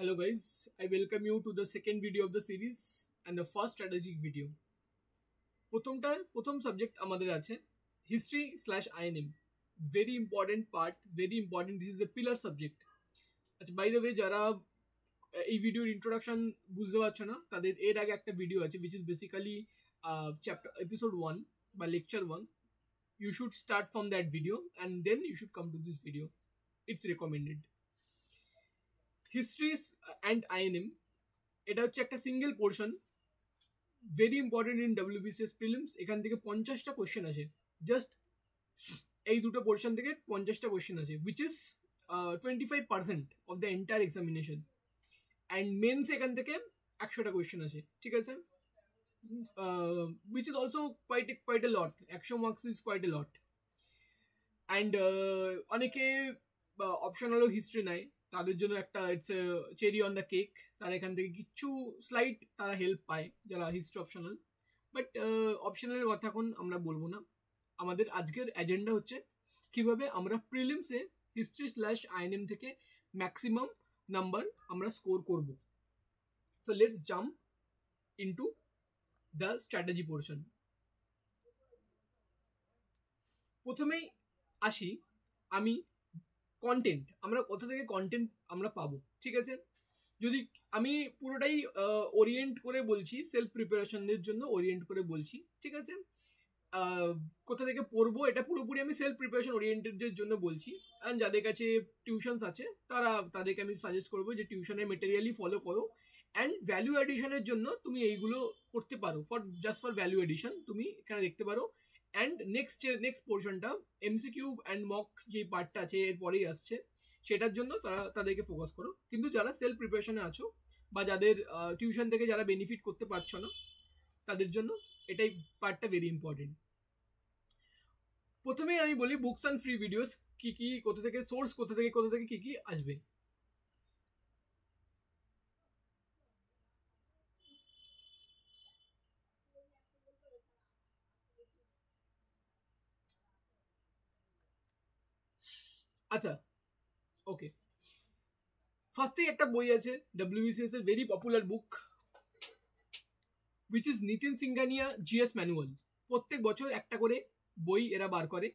Hello guys, I welcome you to the second video of the series and the first strategic video. The subject is history slash INM. Very important part, very important, this is a pillar subject. by the way, jara ei uh, video introduction bujhte pachho na tader er age video which is basically chapter episode 1 by lecture 1 you should start from that video and then you should come to this video it's recommended histories and INM এটা হচ্ছে একটা single portion very important in WBCS prelims এখান থেকে পঞ্চাশটা question আছে just এই দুটো portion থেকে পঞ্চাশটা কোয়েশ্চেন আছে which is twenty five percent of the entire examination and mains এখান থেকে একশোটা কোয়েশ্চেন আছে ঠিক আছে which is also quite quite a lot একশো marks is quite a lot and অনেকে অপশন হলো হিস্ট্রি নেয় তাদের জন্য একটা it's cherry on the cake তারা এখান থেকে কিছু স্লাইট তারা হেল্প পায় যারা হিস্ট্রি অপশনাল বাট অপশনালের কথা এখন আমরা বলবো না আমাদের আজকের এজেন্ডা হচ্ছে কিভাবে আমরা প্রিলিমসে হিস্ট্রি স্ল্যাশ আইএনএম থেকে ম্যাক্সিমাম নাম্বার আমরা স্কোর করব so let's jump into the strategy portion প্রথমেই আসি আমি কন্টেন্ট আমরা কোথা থেকে কন্টেন্ট আমরা পাবো ঠিক আছে যদি আমি পুরোটাই ওরিয়েন্ট করে বলছি সেলফ প্রিপারেশনের জন্য ওরিয়েন্ট করে বলছি ঠিক আছে কোথা থেকে পড়বো এটা পুরোপুরি আমি সেলফ প্রিপারেশন ওরিয়েন্টেডদের জন্য বলছি অ্যান্ড যাদের কাছে টিউশনস আছে তারা তাদেরকে আমি সাজেস্ট করবো যে টিউশনের মেটেরিয়ালই ফলো করো অ্যান্ড ভ্যালু অ্যাডিশনের জন্য তুমি এইগুলো করতে পারো for just for value addition তুমি এখানে দেখতে পারো অ্যান্ড নেক্সট যে নেক্সট পোর্শনটা এমসিকিউ অ্যান্ড মক যে পার্টটা আছে এরপরেই আসছে সেটার জন্য তারা তাদেরকে ফোকাস করো কিন্তু যারা সেলফ প্রিপারেশনে আছো বা যাদের টিউশন থেকে যারা বেনিফিট করতে পারছো না তাদের জন্য এটাই পার্টটা ভেরি ইম্পর্টেন্ট প্রথমে আমি বলি বুকস অ্যান্ড ফ্রি ভিডিওস কী কী কোথা থেকে সোর্স কোথা থেকে কোথা থেকে কী কী আসবে আচ্ছা ওকে ফার্স্টেই একটা বই আছে ডাব্লিউবিসিএস এর very popular book which is Nitin Singhania GS manual প্রত্যেক বছর একটা করে বই এরা বার করে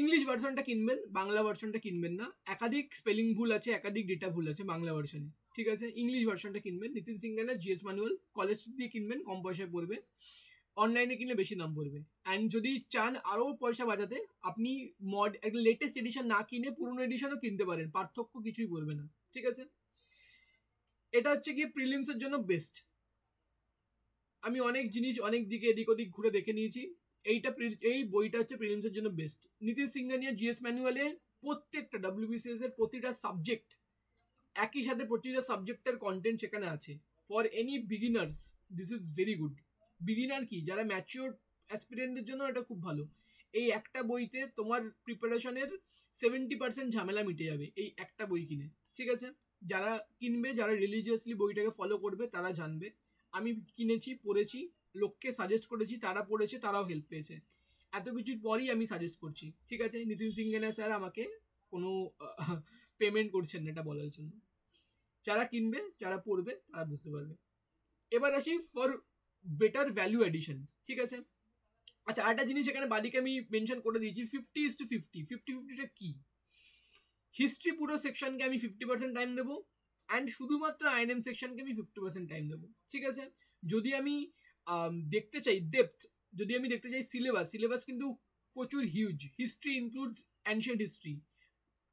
ইংলিশ ভার্সনটা কিনবেন বাংলা ভার্সনটা কিনবেন না একাধিক স্পেলিং ভুল আছে একাধিক ডেটা ভুল আছে বাংলা ভার্সনে ঠিক আছে ইংলিশ ভার্সনটা কিনবেন Nitin Singhania GS manual college দিয়ে কিনবেন কম পয়সায় পড়বে অনলাইনে কিনলে বেশি দাম পড়বে অ্যান্ড যদি চান আরও পয়সা বাজাতে আপনি মড একটা লেটেস্ট এডিশন না কিনে পুরনো এডিশনও কিনতে পারেন পার্থক্য কিছুই পড়বে না ঠিক আছে এটা হচ্ছে গিয়ে প্রিলিমসের জন্য বেস্ট আমি অনেক জিনিস অনেক দিকে এদিক ওদিক ঘুরে দেখে নিয়েছি এইটা এই বইটা হচ্ছে প্রিলিমসের জন্য বেস্ট নীতিশ সিংগানিয়া জিএস ম্যানুয়ালে প্রত্যেকটা ডাব্লিউবিসিএস এর প্রতিটা সাবজেক্ট একই সাথে প্রতিটা সাবজেক্টের কন্টেন্ট সেখানে আছে for any beginners this is very good beginner কি যারা ম্যাচিওর অ্যাসপিরিয়েন্টদের জন্য এটা খুব ভালো এই একটা বইতে তোমার প্রিপারেশনের সেভেন্টি পার্সেন্ট ঝামেলা মিটে যাবে এই একটা বই কিনে ঠিক আছে যারা কিনবে যারা রিলিজিয়াসলি বইটাকে ফলো করবে তারা জানবে আমি কিনেছি পড়েছি লোককে সাজেস্ট করেছি তারা পড়েছে তারাও হেল্প পেয়েছে এত কিছুর পরই আমি সাজেস্ট করছি ঠিক আছে নিতিন সিংগেনা স্যার আমাকে কোনো পেমেন্ট করছেন না এটা বলার জন্য যারা কিনবে যারা পড়বে তারা বুঝতে পারবে এবার আসি ফর বেটার ভ্যালু এডিশন ঠিক আছে আচ্ছা আরেকটা জিনিস এখানে বাদিকে আমি মেনশন করে দিয়েছি fifty is two fifty fifty ফিফটিটা কি হিস্ট্রি পুরো সেকশনকে আমি ফিফটি পার্সেন্ট টাইম দেবো অ্যান্ড শুধুমাত্র আইএনএম সেকশনকে আমি ফিফটি পার্সেন্ট টাইম দেবো ঠিক আছে যদি আমি দেখতে চাই ডেপথ যদি আমি দেখতে চাই সিলেবাস সিলেবাস কিন্তু প্রচুর huge history includes ancient history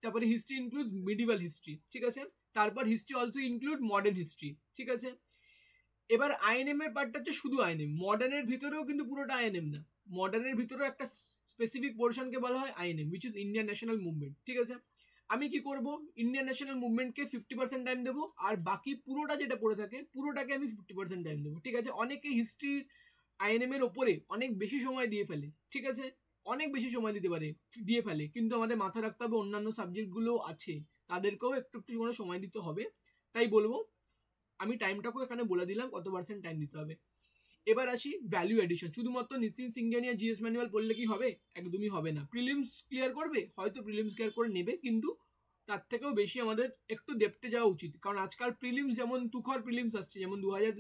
তারপরে হিস্ট্রি ইনক্লুডস মিডিভাল হিস্ট্রি ঠিক আছে তারপর history also include modern history ঠিক আছে এবার আইএনএম এর পার্টটা হচ্ছে শুধু আইএনএম মডার্নের ভিতরেও কিন্তু পুরোটা আইএনএম না মডার্নের ভিতরেও একটা স্পেসিফিক পোর্শনকে বলা হয় INM which is Indian national movement ঠিক আছে আমি কি করব ইন্ডিয়ান ন্যাশনাল মুভমেন্টকে ফিফটি পার্সেন্ট টাইম দেবো আর বাকি পুরোটা যেটা পড়ে থাকে পুরোটাকে আমি ফিফটি পার্সেন্ট টাইম দেবো ঠিক আছে অনেকে হিস্ট্রির আইএনএম এর ওপরে অনেক বেশি সময় দিয়ে ফেলে ঠিক আছে অনেক বেশি সময় দিতে পারে দিয়ে ফেলে কিন্তু আমাদের মাথা রাখতে হবে অন্যান্য সাবজেক্টগুলো আছে তাদেরকেও একটু একটু করে সময় দিতে হবে তাই বলবো আমি টাইমটাকেও এখানে বলে দিলাম কত পার্সেন্ট টাইম দিতে হবে এবার আসি ভ্যালু এডিশন শুধুমাত্র নিতিন সিংজানিয়া জিএস ম্যানুয়াল পড়লে কি হবে একদমই হবে না প্রিলিমস ক্লিয়ার করবে হয়তো প্রিলিমস ক্লিয়ার করে নেবে কিন্তু তার থেকেও বেশি আমাদের একটু দেখতে যাওয়া উচিত কারণ আজকাল প্রিলিমস যেমন তুখর প্রিলিমস আসছে যেমন দু হাজার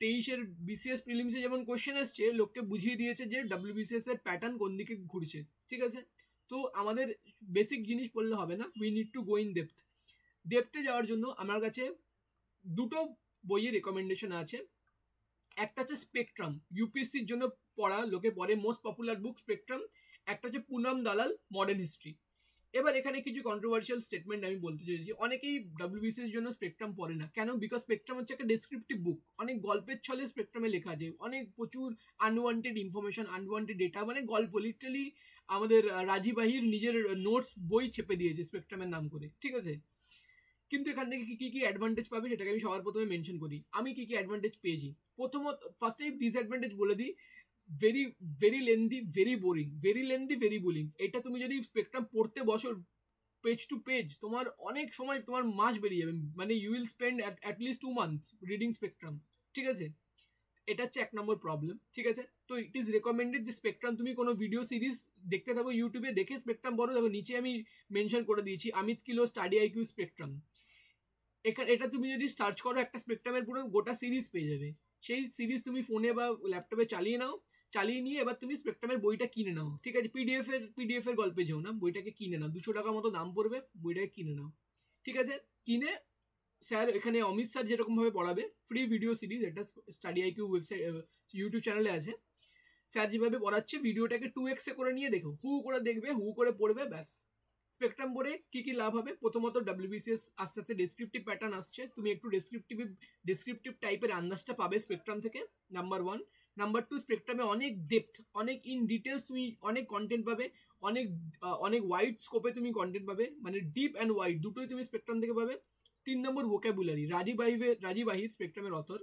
তেইশের বিসিএস প্রিলিমসে যেমন কোয়েশ্চেন আসছে লোককে বুঝিয়ে দিয়েছে যে বিসিএস এর প্যাটার্ন কোন দিকে ঘুরছে ঠিক আছে তো আমাদের বেসিক জিনিস পড়লে হবে না we need to go in depth ডেপথে যাওয়ার জন্য আমার কাছে দুটো বইয়ের রেকমেন্ডেশন আছে একটা হচ্ছে স্পেকট্রাম ইউপিএসসির জন্য পড়া লোকে পড়ে মোস্ট পপুলার বুক স্পেকট্রাম একটা হচ্ছে পুনম দালাল মডার্ন হিস্ট্রি এবার এখানে কিছু কন্ট্রোভার্সিয়াল স্টেটমেন্ট আমি বলতে চাইছি অনেকেই ডাব্লিউবিসির জন্য স্পেকট্রাম পড়ে না কেন বিকজ স্পেকট্রাম হচ্ছে একটা ডেসক্রিপটিভ বুক অনেক গল্পের ছলে স্পেকট্রামে লেখা যায় অনেক প্রচুর আনওয়ান্টেড ইনফরমেশন আনওয়ান্টেড ডেটা মানে গল্প লিটারালি আমাদের রাজীবাহির নিজের নোটস বই ছেপে দিয়েছে স্পেকট্রামের নাম করে ঠিক আছে কিন্তু এখান থেকে কী কী অ্যাডভান্টেজ পাবে সেটাকে আমি সবার প্রথমে মেনশন করি আমি কী কী অ্যাডভান্টেজ পেয়েছি প্রথমত ফার্স্টেই ডিসঅ্যাডভান্টেজ বলে দিই very very lengthy very boring very lengthy very boring এটা তুমি যদি স্পেকট্রাম পড়তে বসো পেজ টু পেজ তোমার অনেক সময় তোমার মাস বেরিয়ে যাবে মানে you will spend at least two months reading spectrum ঠিক আছে এটা হচ্ছে এক নম্বর প্রবলেম ঠিক আছে তো ইট ইজ রেকমেন্ডেড যে স্পেকট্রাম তুমি কোনো ভিডিও সিরিজ দেখতে থাকো ইউটিউবে দেখে স্পেকট্রাম বড় দেখো নিচে আমি মেনশন করে দিয়েছি আমিত কিলো স্টাডি আইকিউ স্পেকট্রাম এখানে এটা তুমি যদি সার্চ করো একটা স্পেকট্রামের পুরো গোটা সিরিজ পেয়ে যাবে সেই সিরিজ তুমি ফোনে বা ল্যাপটপে চালিয়ে নাও চালিয়ে নিয়ে এবার তুমি স্পেকট্রামের বইটা কিনে নাও ঠিক আছে পিডিএফ এর পিডিএফ এর গল্পে যেও না বইটাকে কিনে নাও দুশো টাকার মতো দাম পড়বে বইটাকে কিনে নাও ঠিক আছে কিনে স্যার এখানে অমিত স্যার যেরকমভাবে পড়াবে ফ্রি ভিডিও সিরিজ এটা স্টাডি আইকিউ ওয়েবসাইট ইউটিউব চ্যানেলে আছে স্যার যেভাবে পড়াচ্ছে ভিডিওটাকে টু এক্সে করে নিয়ে দেখো হু করে দেখবে হু করে পড়বে ব্যাস স্পেকট্রাম বোর্ডে কী কী লাভ হবে প্রথমত ডাব্লিউবিসিএস আস্তে আস্তে ডেসক্রিপটিভ প্যাটার্ন আসছে তুমি একটু ডেসক্রিপটিভ ডেসক্রিপটিভ টাইপের আন্দাজটা পাবে স্পেকট্রাম থেকে নাম্বার ওয়ান নাম্বার টু স্পেকট্রামে অনেক ডেপথ অনেক ইন ডিটেলস তুমি অনেক কন্টেন্ট পাবে অনেক অনেক ওয়াইড স্কোপে তুমি কন্টেন্ট পাবে মানে ডিপ অ্যান্ড ওয়াইড দুটোই তুমি স্পেকট্রাম থেকে পাবে তিন নম্বর ভোকাবুলারি রাজীব আহিবে স্পেকট্রামের অথর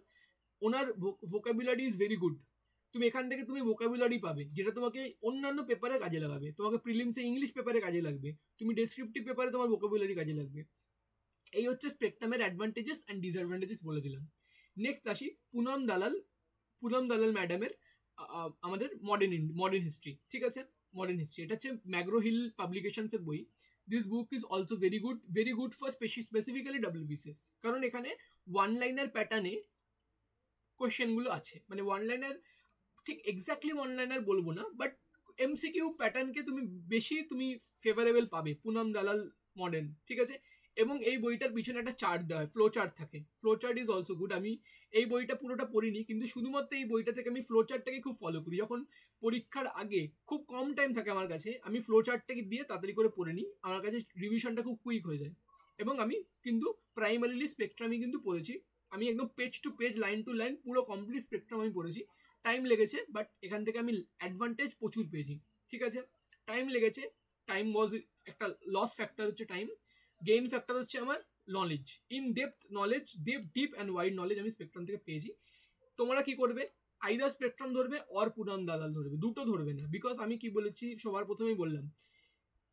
ওনার ভোকাবুলারি ইজ ভেরি গুড তুমি এখান থেকে তুমি ভোকাবুলারি পাবে যেটা তোমাকে অন্যান্য পেপারে কাজে লাগাবে তোমাকে প্রিলিমসে ইংলিশ পেপারে কাজে লাগবে তুমি ডেসক্রিপটিভ পেপারে তোমার ভোকাবুলারি কাজে লাগবে এই হচ্ছে স্পেকট্রামের অ্যাডভান্টেজেস অ্যান্ড ডিসঅ্যাডভান্টেজেস বলে দিলাম নেক্সট আসি পুনম দালাল পুনম দালাল ম্যাডামের আমাদের মডার্ন মডার্ন হিস্ট্রি ঠিক আছে মডার্ন হিস্ট্রি এটা হচ্ছে ম্যাগ্রো হিল পাবলিকেশনসের বই this book is also very good very good for specifically W BCS কারণ এখানে ওয়ান লাইনার প্যাটার্নে কোয়েশ্চেনগুলো আছে মানে ওয়ান লাইনার ঠিক এক্স্যাক্টলি অনলাইনার বলবো না বাট এমসিকিউ প্যাটার্নকে তুমি বেশি তুমি ফেভারেবল পাবে পুনম দালাল মডেল ঠিক আছে এবং এই বইটার পিছনে একটা চার্ট দেওয়া হয় ফ্লো চার্ট থাকে flow chart is also good আমি এই বইটা পুরোটা পড়িনি কিন্তু শুধুমাত্র এই বইটা থেকে আমি ফ্লো চার্টটাকে খুব ফলো করি যখন পরীক্ষার আগে খুব কম টাইম থাকে আমার কাছে আমি ফ্লো চার্টটাকে দিয়ে তাড়াতাড়ি করে পড়ে নিই আমার কাছে রিভিশনটা খুব কুইক হয়ে যায় এবং আমি কিন্তু প্রাইমারিলি স্পেকট্রামই কিন্তু পড়েছি আমি একদম page to page line to line পুরো কমপ্লিট স্পেকট্রাম আমি পড়েছি টাইম লেগেছে বাট এখান থেকে আমি অ্যাডভান্টেজ প্রচুর পেয়েছি ঠিক আছে টাইম লেগেছে টাইম ওয়াজ একটা লস ফ্যাক্টর হচ্ছে টাইম গেইন ফ্যাক্টর হচ্ছে আমার knowledge in depth knowledge deep deep and wide knowledge আমি স্পেকট্রাম থেকে পেয়েছি তোমরা কি করবে আইদার স্পেকট্রাম ধরবে অর পুনাম দালাল ধরবে দুটো ধরবে না বিকজ আমি কি বলেছি সবার প্রথমেই বললাম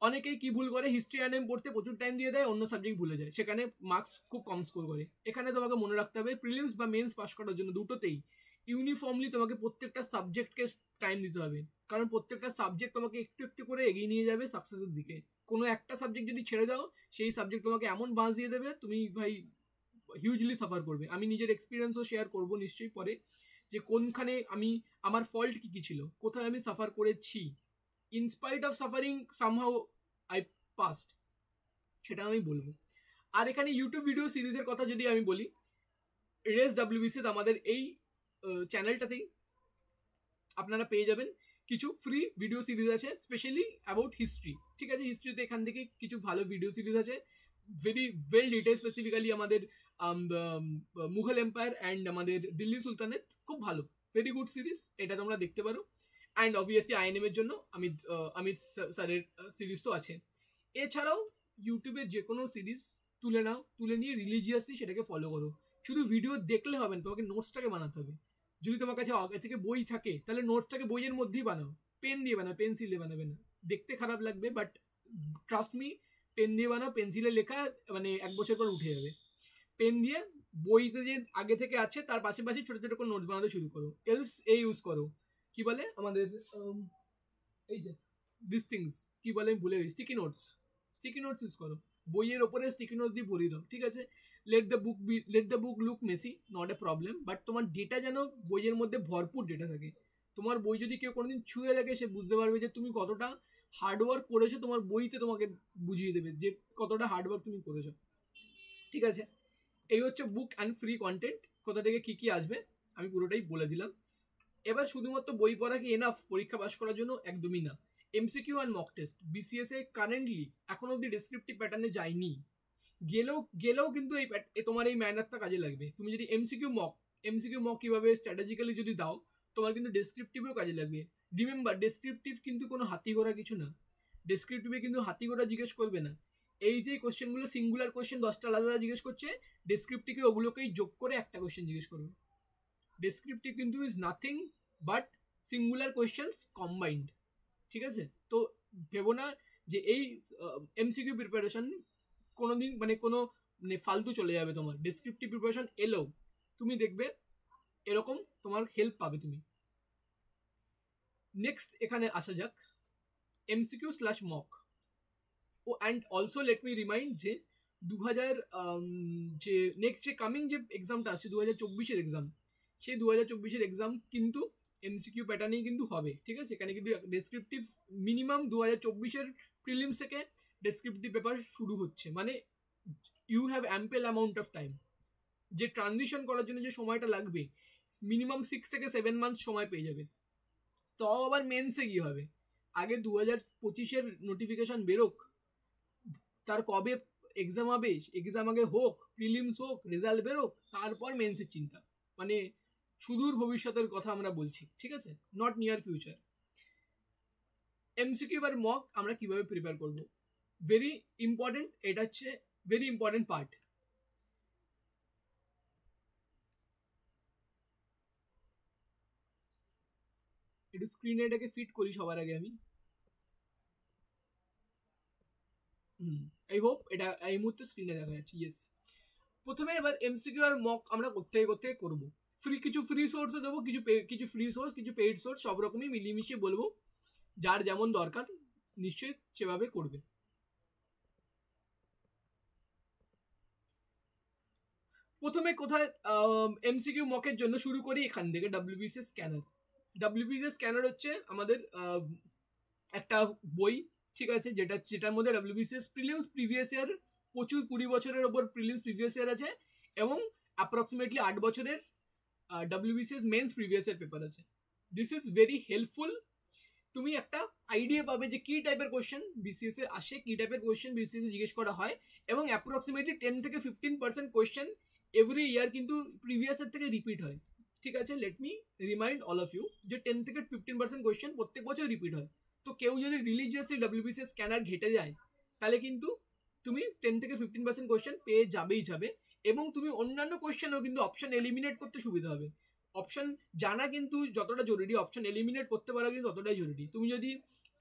অনেকেই কি ভুল করে হিস্ট্রি অ্যান্ড পড়তে প্রচুর টাইম দিয়ে দেয় অন্য সাবজেক্ট ভুলে যায় সেখানে মার্কস খুব কম স্কোর করে এখানে তোমাকে মনে রাখতে হবে প্রিলিমস বা মেন্স পাস করার জন্য দুটোতেই ইউনিফর্মলি তোমাকে প্রত্যেকটা সাবজেক্টকে টাইম দিতে হবে কারণ প্রত্যেকটা সাবজেক্ট তোমাকে একটু একটু করে এগিয়ে নিয়ে যাবে সাকসেসের দিকে কোনো একটা সাবজেক্ট যদি ছেড়ে দাও সেই সাবজেক্ট তোমাকে এমন বাঁচ দিয়ে দেবে তুমি ভাই হিউজলি সাফার করবে আমি নিজের এক্সপিরিয়েন্সও শেয়ার করব নিশ্চয়ই পরে যে কোনখানে আমি আমার ফল্ট কী কী ছিল কোথায় আমি সাফার করেছি in spite of suffering somehow I passed সেটা আমি বলবো আর এখানে ইউটিউব ভিডিও সিরিজের কথা যদি আমি বলি রেস ডাব্লিউবিসিস আমাদের এই চ্যানেলটাতেই আপনারা পেয়ে যাবেন কিছু ফ্রি ভিডিও সিরিজ আছে স্পেশালি অ্যাবাউট হিস্ট্রি ঠিক আছে হিস্ট্রিতে এখান থেকে কিছু ভালো ভিডিও সিরিজ আছে ভেরি ওয়েল ডিটেল স্পেসিফিক্যালি আমাদের মুঘল এম্পায়ার অ্যান্ড আমাদের দিল্লি সুলতানের খুব ভালো ভেরি গুড সিরিজ এটা তোমরা দেখতে পারো অ্যান্ড অবভিয়াসলি আইএনএম এর জন্য আমি আমি স্যারের সিরিজ তো আছে এছাড়াও ইউটিউবে যে কোনো সিরিজ তুলে নাও তুলে নিয়ে রিলিজিয়াসলি সেটাকে ফলো করো শুধু ভিডিও দেখলে হবে না তোমাকে নোটসটাকে বানাতে হবে যদি তোমার কাছে আগে থেকে বই থাকে তাহলে নোটসটাকে বইয়ের মধ্যেই বানাও পেন দিয়ে বানাও পেন্সিল দিয়ে বানাবে না দেখতে খারাপ লাগবে বাট ট্রাস্ট মি পেন দিয়ে বানাও পেন্সিলে লেখা মানে এক বছর পর উঠে যাবে পেন দিয়ে বইতে যে আগে থেকে আছে তার পাশে পাশে ছোটো ছোটো করে নোটস বানাতে শুরু করো এলস এ ইউজ করো কি বলে আমাদের এই যে দিস থিংস কী বলে আমি ভুলে গেছি sticky notes sticky notes use করো বইয়ের ওপরে স্টিকি নোটস দিয়ে ভরিয়ে দাও ঠিক আছে let the book be let the book look messy not a problem but তোমার ডেটা যেন বইয়ের মধ্যে ভরপুর ডেটা থাকে তোমার বই যদি কেউ কোনোদিন ছুঁয়ে দেখে সে বুঝতে পারবে যে তুমি কতটা হার্ডওয়ার্ক করেছো তোমার বইতে তোমাকে বুঝিয়ে দেবে যে কতটা হার্ডওয়ার্ক তুমি করেছো ঠিক আছে এই হচ্ছে বুক অ্যান্ড ফ্রি কন্টেন্ট কোথা থেকে কী কী আসবে আমি পুরোটাই বলে দিলাম এবার শুধুমাত্র বই পড়া কি এনাফ পরীক্ষা পাশ করার জন্য একদমই না এমসিকিউ অ্যান্ড মক টেস্ট বিসিএসএ কারেন্টলি এখন অব্দি ডেসক্রিপটিভ প্যাটার্নে যায়নি গেলেও গেলেও কিন্তু এই তোমার এই ম্যানারটা কাজে লাগবে তুমি যদি এমসিকিউ মক এমসিকিউ মক কীভাবে স্ট্র্যাটেজিক্যালি যদি দাও তোমার কিন্তু ডেসক্রিপটিভেও কাজে লাগবে রিমেম্বার ডেসক্রিপটিভ কিন্তু কোনো হাতি ঘোরা কিছু না ডেসক্রিপটিভে কিন্তু হাতি ঘোরা জিজ্ঞেস করবে না এই যে কোশ্চেনগুলো সিঙ্গুলার কোয়েশ্চেন দশটা আলাদা আলাদা জিজ্ঞেস করছে ডেসক্রিপটিভে ওগুলোকেই যোগ করে একটা কোশ্চেন জিজ্ঞেস করবে ডেসক্রিপটিভ কিন্তু is nothing but singular questions combined ঠিক আছে তো ভেবো না যে এই এমসিকিউ প্রিপারেশন কোনোদিন মানে কোনো মানে ফালতু চলে যাবে তোমার ডিসক্রিপটিভ প্রিপারেশন এলেও তুমি দেখবে এরকম তোমার হেল্প পাবে তুমি নেক্সট এখানে আসা যাক এমসিকিউ স্ল্যাশ মক ও and also let me remind যে দু হাজার যে নেক্সট যে কামিং যে এক্সামটা আসছে দু হাজার চব্বিশের এক্সাম সেই দু হাজার চব্বিশের এক্সাম কিন্তু এমসিকিউ প্যাটার্নেই কিন্তু হবে ঠিক আছে এখানে কিন্তু ডেসক্রিপটিভ মিনিমাম দু হাজার চব্বিশের প্রিলিমস থেকে ডেসক্রিপটিভ পেপার শুরু হচ্ছে মানে you have ample amount of time যে ট্রানজিশন করার জন্য যে সময়টা লাগবে মিনিমাম সিক্স থেকে সেভেন মান্থ সময় পেয়ে যাবে তাও আবার মেন্সে গিয়ে হবে আগে দু হাজার পঁচিশের নোটিফিকেশান বেরোক তার কবে এক্সাম হবে এক্সাম আগে হোক প্রিলিমস হোক রেজাল্ট বেরোক তারপর মেন্সের চিন্তা মানে সুদূর ভবিষ্যতের কথা আমরা বলছি ঠিক আছে নট নিয়ার ফিউচার এমসিকিউ আর মক আমরা কিভাবে প্রিপেয়ার করবো ভেরি ইম্পর্টেন্ট এটা হচ্ছে ভেরি ইম্পর্টেন্ট পার্ট একটু স্ক্রিনে এটাকে ফিট করি সবার আগে আমি হুম আই হোপ এটা এই মুহূর্তে স্ক্রিনে দেখা যাচ্ছে ইয়েস প্রথমে এবার এমসিকিউ আর মক আমরা কোথেকে কোথেকে করবো ফ্রি কিছু ফ্রি সোর্সও দেবো কিছু কিছু ফ্রি সোর্স কিছু পেইড সোর্স সব রকমই মিলিয়ে মিশিয়ে বলবো যার যেমন দরকার নিশ্চয়ই সেভাবে করবে প্রথমে কোথায় এমসিকিউ মকের জন্য শুরু করি এখান থেকে ডাব্লিউবিসি স্ক্যানার ডাব্লিউবিসি স্ক্যানার হচ্ছে আমাদের একটা বই ঠিক আছে যেটা যেটার মধ্যে ডাব্লিউবিসিএস প্রিলিমস প্রিভিয়াস ইয়ার প্রচুর কুড়ি বছরের ওপর প্রিলিমস প্রিভিয়াস ইয়ার আছে এবং অ্যাপ্রক্সিমেটলি আট বছরের WBCS mains previous year paper আছে দিস ইজ ভেরি হেল্পফুল তুমি একটা আইডিয়া পাবে যে কী টাইপের কোয়েশ্চেন বিসিএস এ আসে কী টাইপের কোয়েশ্চেন বিসিএস জিজ্ঞেস করা হয় এবং অ্যাপ্রক্সিমেটলি টেন থেকে fifteen percent question every year কিন্তু প্রিভিয়াসের থেকে রিপিট হয় ঠিক আছে let me remind all of you যে টেন থেকে ফিফটিন পার্সেন্ট কোয়েশ্চেন প্রত্যেক বছর রিপিট হয় তো কেউ যদি রিলিজিয়াসলি ডাব্লিউবিসি স্ক্যানার ঘেটে যায় তাহলে কিন্তু তুমি টেন থেকে ফিফটিন পার্সেন্ট কোয়েশ্চেন পেয়ে যাবেই যাবে এবং তুমি অন্যান্য কোয়েশ্চেনও কিন্তু অপশন এলিমিনেট করতে সুবিধা হবে অপশন জানা কিন্তু যতটা জরুরি অপশন এলিমিনেট করতে পারা কিন্তু ততটাই জরুরি তুমি যদি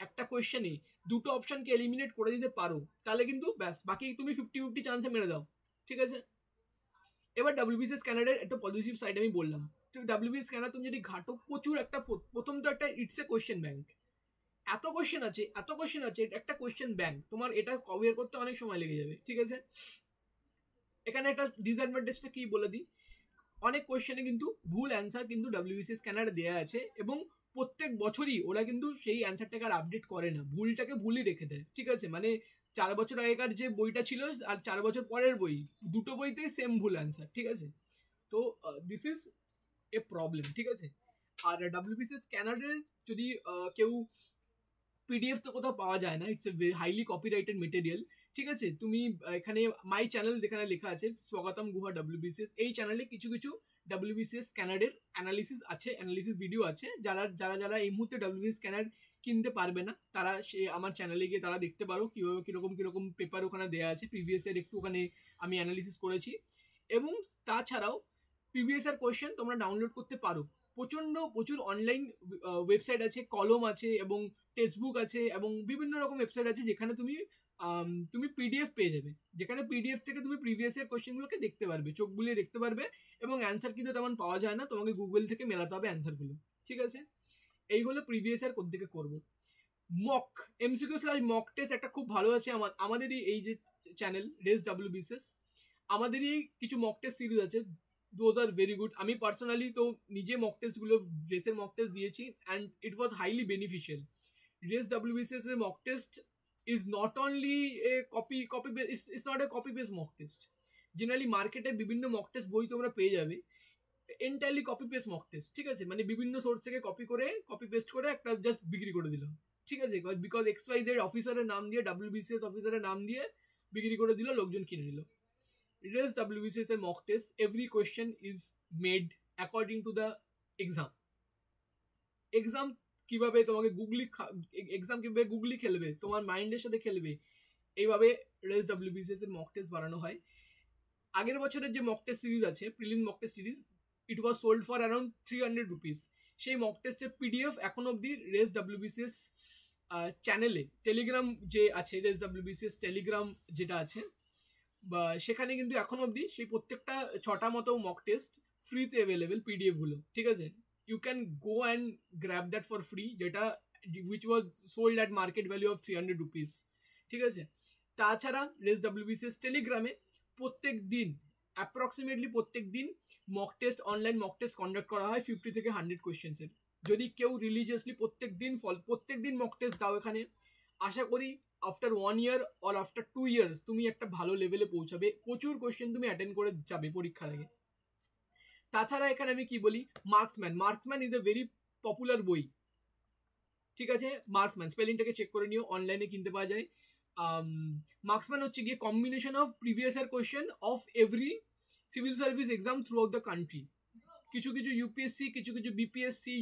একটা কোয়েশ্চেনে দুটো অপশনকে এলিমিনেট করে দিতে পারো তাহলে কিন্তু ব্যাস বাকি তুমি ফিফটি ফিফটি চান্সে মেরে দাও ঠিক আছে এবার ডাব্লিউবিসিএস ক্যানাডার একটা পজিটিভ সাইড আমি বললাম তো ডাব্লিউবিএস ক্যানাডা তুমি যদি ঘাটো প্রচুর একটা প্রথম তো একটা ইটস এ কোয়েশ্চেন ব্যাংক এত কোয়েশ্চেন আছে এত কোয়েশ্চেন আছে একটা কোয়েশ্চেন ব্যাংক তোমার এটা কভার করতে অনেক সময় লেগে যাবে ঠিক আছে এখানে একটা ডিসঅ্যাডভান্টেজটা কি বলে দিই অনেক কোয়েশ্চেনে কিন্তু ভুল অ্যান্সার কিন্তু ডাব্লিউবিসিএস ক্যানাডা দেওয়া আছে এবং প্রত্যেক বছরই ওরা কিন্তু সেই অ্যান্সারটাকে আর আপডেট করে না ভুলটাকে ভুলই রেখে দেয় ঠিক আছে মানে চার বছর আগেকার যে বইটা ছিল আর চার বছর পরের বই দুটো বইতেই সেম ভুল অ্যান্সার ঠিক আছে তো দিস ইজ এ প্রবলেম ঠিক আছে আর ডাব্লিউবিসিএস ক্যানাডের যদি কেউ পিডিএফ তো কোথাও পাওয়া যায় না it's a highly copyrighted material ঠিক আছে তুমি এখানে মাই চ্যানেল যেখানে লেখা আছে স্বাগতম গুহা ডাব্লিউবিসিএস এই চ্যানেলে কিছু কিছু ডাব্লিউবিসিএস স্ক্যানারের অ্যানালিসিস আছে অ্যানালিসিস ভিডিও আছে যারা যারা যারা এই মুহূর্তে ডাব্লিউবিসি স্ক্যানার কিনতে পারবে না তারা সে আমার চ্যানেলে গিয়ে তারা দেখতে পারো কীভাবে কীরকম কীরকম পেপার ওখানে দেওয়া আছে প্রিভিয়াসের একটু ওখানে আমি অ্যানালিসিস করেছি এবং তাছাড়াও প্রিভিয়াসের কোয়েশ্চেন তোমরা ডাউনলোড করতে পারো প্রচণ্ড প্রচুর অনলাইন ওয়েবসাইট আছে কলম আছে এবং টেক্সটবুক আছে এবং বিভিন্ন রকম ওয়েবসাইট আছে যেখানে তুমি তুমি পিডিএফ পেয়ে যাবে যেখানে পিডিএফ থেকে তুমি প্রিভিয়াস ইয়ার কোয়েশ্চেনগুলোকে দেখতে পারবে চোখ বুলিয়ে দেখতে পারবে এবং অ্যান্সার কিন্তু তেমন পাওয়া যায় না তোমাকে গুগল থেকে মেলাতে হবে অ্যান্সারগুলো ঠিক আছে এইগুলো প্রিভিয়াস ইয়ার থেকে করবো mock MCQ slash mock test একটা খুব ভালো আছে আমার আমাদেরই এই যে চ্যানেল রেস ডাব্লিউ বিসেস আমাদেরই কিছু মক টেস্ট সিরিজ আছে দোজ আর ভেরি গুড আমি পার্সোনালি তো নিজে মক টেস্টগুলো রেসের মক টেস্ট দিয়েছি and it was highly beneficial Race W এর mock test is not only a copy copy based it's, it's not a copy based mock test generally মার্কেটে বিভিন্ন mock test বই তোমরা পেয়ে যাবে entirely copy paste mock test ঠিক আছে মানে বিভিন্ন সোর্স থেকে কপি করে কপি পেস্ট করে একটা জাস্ট বিক্রি করে দিল ঠিক আছে বিকজ এক্স ওয়াই জেড অফিসারের নাম দিয়ে ডাব্লিউ বিসিএস অফিসারের নাম দিয়ে বিক্রি করে দিল লোকজন কিনে নিল রিটেলস ডাব্লিউ বিসিএস এর mock test every question is made according to the exam exam কিভাবে তোমাকে গুগলি এক্সাম কিভাবে গুগলি খেলবে তোমার মাইন্ডের সাথে খেলবে এইভাবে রেস ডাব্লিউবিসিএস এর মক টেস্ট বানানো হয় আগের বছরের যে মক টেস্ট সিরিজ আছে prelim mock test series it was sold for around three hundred rupees সেই মক টেস্টের পিডিএফ এখন অবধি রেস ডাব্লিউবিসিএস চ্যানেলে টেলিগ্রাম যে আছে রেস ডাব্লিউবিসিএস টেলিগ্রাম যেটা আছে বা সেখানে কিন্তু এখন অবধি সেই প্রত্যেকটা ছটা মতো মক টেস্ট ফ্রিতে অ্যাভেলেবেল পিডিএফগুলো ঠিক আছে you can go and grab that for free যেটা which was sold at market value of 300 rupees ঠিক আছে তাছাড়া রেস ডাব্লিউবিসিএস টেলিগ্রামে প্রত্যেক দিন অ্যাপ্রক্সিমেটলি প্রত্যেক দিন mock test online mock test conduct করা হয় ফিফটি থেকে হান্ড্রেড কোয়েশ্চেন্সের যদি কেউ রিলিজিয়াসলি প্রত্যেক দিন ফল প্রত্যেক দিন মক টেস্ট দাও এখানে আশা করি after one year or after two years তুমি একটা ভালো লেভেলে পৌঁছাবে প্রচুর কোয়েশ্চেন তুমি অ্যাটেন্ড করে যাবে পরীক্ষার আগে তাছাড়া এখানে আমি কি বলি Marksman Marksman is a very popular বই ঠিক আছে মার্কসম্যান স্পেলিংটাকে চেক করে নিও অনলাইনে কিনতে পাওয়া যায় মার্কসম্যান হচ্ছে গিয়ে combination of previous year question of every civil service exam throughout the country কিছু কিছু ইউপিএসসি কিছু কিছু বিপিএসসি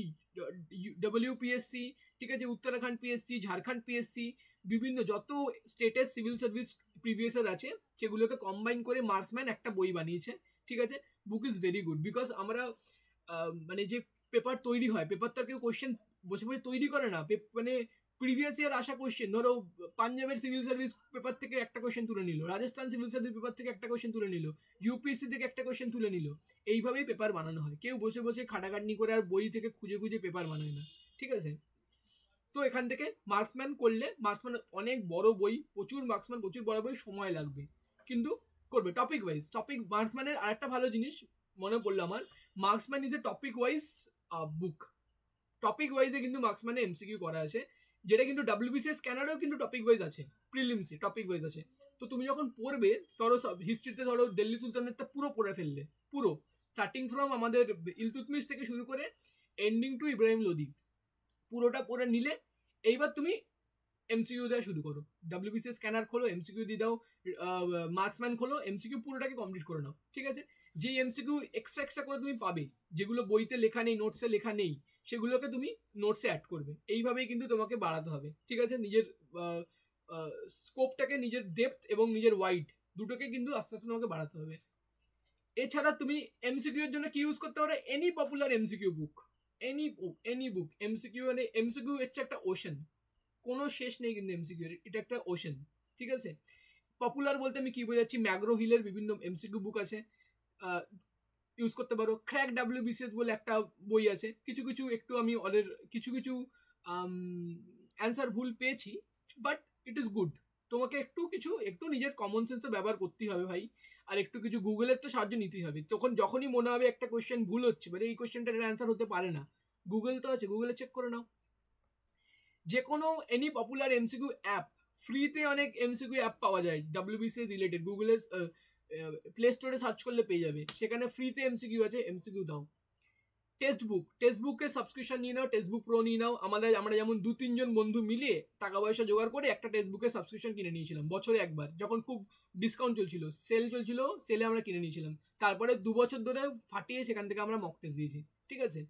ডব্লিউপিএসসি ঠিক আছে উত্তরাখণ্ড পিএসসি ঝাড়খণ্ড পিএসসি বিভিন্ন যত স্টেটের সিভিল সার্ভিস প্রিভিয়াস আছে সেগুলোকে কম্বাইন করে মার্কসম্যান একটা বই বানিয়েছে ঠিক আছে book is very good because আমরা মানে যে পেপার তৈরি হয় পেপার তো আর কেউ কোয়েশ্চেন বসে বসে তৈরি করে না মানে প্রিভিয়াস ইয়ার আসা কোয়েশ্চেন ধরো পাঞ্জাবের সিভিল সার্ভিস পেপার থেকে একটা কোয়েশ্চেন তুলে নিল রাজস্থান সিভিল সার্ভিস পেপার থেকে একটা কোয়েশ্চেন তুলে নিল ইউপিএসসি থেকে একটা কোয়েশ্চেন তুলে নিল এইভাবেই পেপার বানানো হয় কেউ বসে বসে খাটাখাটনি করে আর বই থেকে খুঁজে খুঁজে পেপার বানায় না ঠিক আছে তো এখান থেকে মার্কসম্যান করলে মার্কসম্যান অনেক বড় বই প্রচুর মার্কসম্যান প্রচুর বড় বই সময় লাগবে কিন্তু করবে টপিক ওয়াইজ টপিক মার্কসম্যানের আরেকটা ভালো জিনিস মনে পড়লো আমার Marksman is a topic wise book topic ওয়াইজে কিন্তু মার্কসম্যানে এমসিকিউ করা আছে যেটা কিন্তু ডাব্লিউবিসিএস ক্যানাডাও কিন্তু টপিক ওয়াইজ আছে প্রিলিমসে টপিক ওয়াইজ আছে তো তুমি যখন পড়বে ধরো সব হিস্ট্রিতে ধরো দিল্লি সুলতানেরটা পুরো পড়ে ফেললে পুরো স্টার্টিং ফ্রম আমাদের ইলতুতমিস থেকে শুরু করে এন্ডিং টু ইব্রাহিম লোদি পুরোটা পড়ে নিলে এইবার তুমি এমসিকিউ দেওয়া শুরু করো ডাব্লিউবিসি স্ক্যানার খোলো এমসিকিউ দিয়ে দাও মার্কসম্যান খোলো এমসিকিউ পুরোটাকে কমপ্লিট করে নাও ঠিক আছে যে এমসিকিউ এক্সট্রা এক্সট্রা করে তুমি পাবে যেগুলো বইতে লেখা নেই নোটসে লেখা নেই সেগুলোকে তুমি নোটসে অ্যাড করবে এইভাবেই কিন্তু তোমাকে বাড়াতে হবে ঠিক আছে নিজের স্কোপটাকে নিজের ডেপথ এবং নিজের ওয়াইড দুটোকে কিন্তু আস্তে আস্তে তোমাকে বাড়াতে হবে এছাড়া তুমি এমসিকিউর জন্য কি ইউজ করতে পারো any popular MCQ book any any book MCQ মানে এমসিকিউ হচ্ছে একটা ওশন কোনো শেষ নেই কিন্তু এর এটা একটা ওশেন ঠিক আছে পপুলার বলতে আমি কি বোঝাচ্ছি ম্যাগ্রো হিলের বিভিন্ন এমসিকিউ বুক আছে ইউজ করতে পারো ক্র্যাক ডাব্লিউ বিসিএস বলে একটা বই আছে কিছু কিছু একটু আমি ওদের কিছু কিছু অ্যান্সার ভুল পেয়েছি বাট ইট ইজ গুড তোমাকে একটু কিছু একটু নিজের কমন সেন্সও ব্যবহার করতেই হবে ভাই আর একটু কিছু গুগলের তো সাহায্য নিতেই হবে তখন যখনই মনে হবে একটা কোয়েশ্চেন ভুল হচ্ছে মানে এই কোয়েশ্চেনটার অ্যান্সার হতে পারে না গুগল তো আছে গুগলে চেক করে নাও যে কোনো এনি পপুলার এমসিকিউ অ্যাপ ফ্রিতে অনেক এমসিকিউ অ্যাপ পাওয়া যায় ডাব্লিউবিসিএস রিলেটেড গুগলে প্লে স্টোরে সার্চ করলে পেয়ে যাবে সেখানে ফ্রিতে এমসিকিউ আছে এমসিকিউ দাও টেক্সট বুক টেক্সট সাবস্ক্রিপশন নিয়ে নাও টেক্সটবুক প্রো নিয়ে নাও আমাদের আমরা যেমন দু তিনজন বন্ধু মিলিয়ে টাকা পয়সা জোগাড় করে একটা টেক্সট বুকের সাবস্ক্রিপশন কিনে নিয়েছিলাম বছরে একবার যখন খুব ডিসকাউন্ট চলছিল সেল চলছিল সেলে আমরা কিনে নিয়েছিলাম তারপরে দু বছর ধরে ফাটিয়ে সেখান থেকে আমরা মক টেস্ট দিয়েছি ঠিক আছে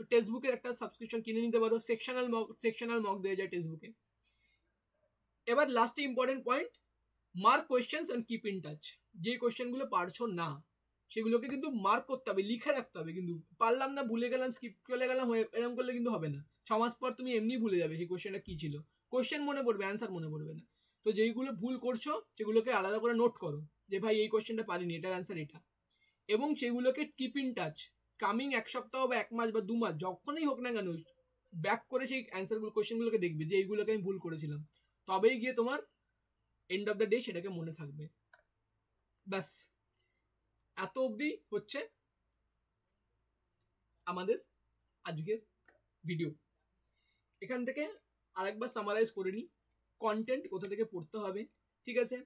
তো টেক্সট বুকের একটা সাবস্ক্রিপশন কিনে নিতে পারো সেকশনাল মক সেকশনাল মক দেওয়া যায় টেক্সটবুকে বুকে এবার লাস্টে important point mark questions and keep in touch যে কোয়েশ্চেনগুলো পারছো না সেগুলোকে কিন্তু মার্ক করতে হবে লিখে রাখতে হবে কিন্তু পারলাম না ভুলে গেলাম স্কিপ চলে গেলাম এরকম করলে কিন্তু হবে না ছ মাস পর তুমি এমনি ভুলে যাবে সেই কোয়েশ্চেনটা কী ছিল কোয়েশ্চেন মনে পড়বে অ্যান্সার মনে পড়বে না তো যেইগুলো ভুল করছো সেগুলোকে আলাদা করে নোট করো যে ভাই এই কোয়েশ্চেনটা পারিনি এটার অ্যান্সার এটা এবং সেগুলোকে কিপ ইন টাচ কামিং এক সপ্তাহ বা এক মাস বা দু মাস যখনই হোক না কেন ব্যাক করে সেই অ্যান্সারগুলো কোয়েশ্চেনগুলোকে দেখবে যে এইগুলোকে আমি ভুল করেছিলাম তবেই গিয়ে তোমার এন্ড অফ দ্য ডে সেটাকে মনে থাকবে ব্যাস এত অবধি হচ্ছে আমাদের আজকের ভিডিও এখান থেকে আরেকবার সামারাইজ করে নিই কন্টেন্ট কোথা থেকে পড়তে হবে ঠিক আছে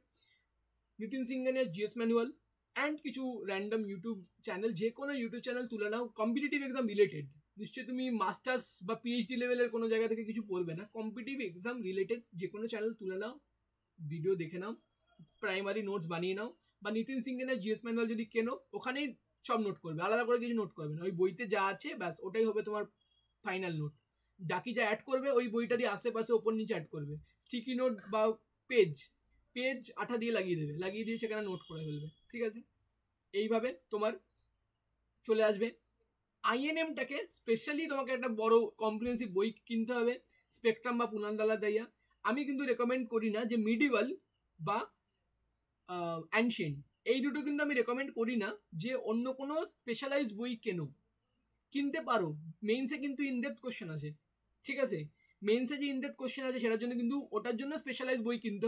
Nitin Singhania GS manual and কিছু র্যান্ডম ইউটিউব চ্যানেল যে কোনো ইউটিউব চ্যানেল তুলে নাও কম্পিটিটিভ এক্সাম রিলেটেড নিশ্চয়ই তুমি মাস্টার্স বা পিএইচডি লেভেলের কোনো জায়গা থেকে কিছু পড়বে না কম্পিটিটিভ এক্সাম রিলেটেড যে কোনো চ্যানেল তুলে নাও ভিডিও দেখে নাও প্রাইমারি নোটস বানিয়ে নাও বা নিতিন সিংহের জিএস ম্যানুয়াল যদি কেনো ওখানেই সব নোট করবে আলাদা করে কিছু নোট করবে না ওই বইতে যা আছে ব্যাস ওটাই হবে তোমার ফাইনাল নোট ডাকি যা অ্যাড করবে ওই বইটারই আশেপাশে ওপর নিচে অ্যাড করবে স্টিকি নোট বা পেজ পেজ আঠা দিয়ে লাগিয়ে দেবে লাগিয়ে দিয়ে সেখানে নোট করে ফেলবে ঠিক আছে এইভাবে তোমার চলে আসবে আইএনএমটাকে স্পেশালি তোমাকে একটা বড় কম্প্রিহেন্সিভ বই কিনতে হবে স্পেকট্রাম বা পুনান্দালা দাইয়া আমি কিন্তু রেকমেন্ড করি না যে মিডিভাল বা অ্যানশিয়েন্ট এই দুটো কিন্তু আমি রেকমেন্ড করি না যে অন্য কোনো স্পেশালাইজ বই কেনো কিনতে পারো মেইনসে কিন্তু ইনডেপথ কোশ্চেন আছে ঠিক আছে মেইনসে যে ইনডেপথ কোশ্চেন আছে সেটার জন্য কিন্তু ওটার জন্য স্পেশালাইজ বই কিনতে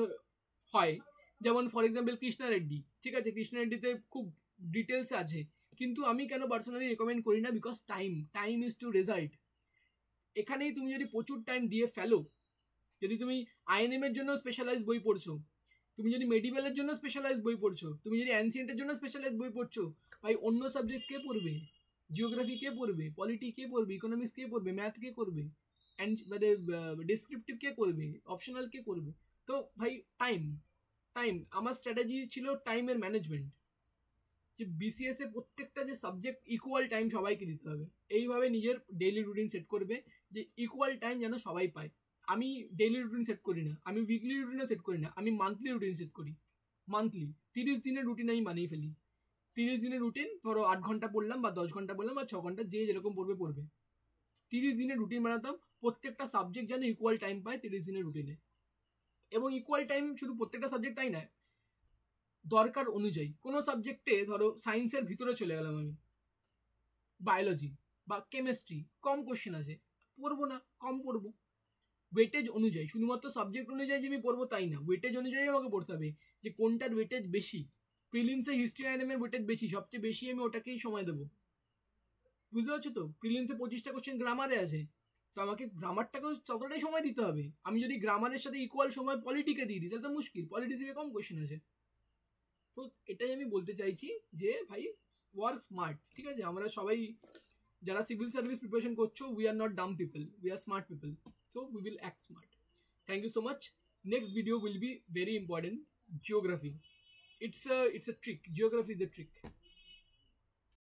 হয় যেমন ফর এক্সাম্পল কৃষ্ণা রেড্ডি ঠিক আছে কৃষ্ণা রেড্ডিতে খুব ডিটেলস আছে কিন্তু আমি কেন পার্সোনালি রেকমেন্ড করি না because time time is to result এখানেই তুমি যদি প্রচুর টাইম দিয়ে ফেলো যদি তুমি আইএনএমের জন্য স্পেশালাইজ বই পড়ছো তুমি যদি মেডিকেলের জন্য স্পেশালাইজ বই পড়ছো তুমি যদি অ্যান্সিয়েন্টের জন্য স্পেশালাইজ বই পড়ছো ভাই অন্য সাবজেক্ট কে পড়বে জিওগ্রাফি কে পড়বে পলিটি কে পড়বে ইকোনমিক্স কে পড়বে ম্যাথ কে করবে অ্যান্ড মানে ডেসক্রিপটিভ কে করবে অপশনাল কে করবে তো ভাই টাইম টাইম আমার স্ট্র্যাটেজি ছিল টাইমের ম্যানেজমেন্ট যে বিসিএস এ প্রত্যেকটা যে সাবজেক্ট ইকুয়াল টাইম সবাইকে দিতে হবে এইভাবে নিজের ডেইলি রুটিন সেট করবে যে ইকুয়াল টাইম যেন সবাই পায় আমি ডেইলি রুটিন সেট করি না আমি উইকলি রুটিনও সেট করি না আমি মান্থলি রুটিন সেট করি মান্থলি তিরিশ দিনের রুটিন আমি বানিয়ে ফেলি তিরিশ দিনের রুটিন ধরো আট ঘন্টা পড়লাম বা দশ ঘন্টা পড়লাম বা ছ ঘন্টা যে যেরকম পড়বে পড়বে তিরিশ দিনের রুটিন বানাতাম প্রত্যেকটা সাবজেক্ট যেন ইকুয়াল টাইম পায় তিরিশ দিনের রুটিনে এবং ইকুয়াল টাইম শুধু প্রত্যেকটা সাবজেক্ট তাই নয় দরকার অনুযায়ী কোনো সাবজেক্টে ধরো সায়েন্সের ভিতরে চলে গেলাম আমি বায়োলজি বা কেমিস্ট্রি কম কোশ্চেন আছে পড়বো না কম পড়বো ওয়েটেজ অনুযায়ী শুধুমাত্র সাবজেক্ট অনুযায়ী যে আমি পড়বো তাই না ওয়েটেজ অনুযায়ী আমাকে পড়তে হবে যে কোনটার ওয়েটেজ বেশি প্রিলিমসে হিস্ট্রি আইনেমের ওয়েটেজ বেশি সবচেয়ে বেশি আমি ওটাকেই সময় দেবো বুঝতে পারছো তো প্রিলিমসে পঁচিশটা কোশ্চেন গ্রামারে আছে তোমাকে গ্রামারটাকেও ততটাই সময় দিতে হবে আমি যদি গ্রামানের সাথে ইকুয়াল সময় পলটিকে দিয়ে দিই তাহলে তো মুশকিল পলটিজের কম क्वेश्चन আছে সো এটাই আমি বলতে চাইছি যে ভাই ওয়ার্ক স্মার্ট ঠিক আছে আমরা সবাই যারা সিভিল সার্ভিস प्रिपरेशन করছো we are not dumb people we are smart people so we will act smart thank you so much next video will be very important geography it's it's a trick geography is a trick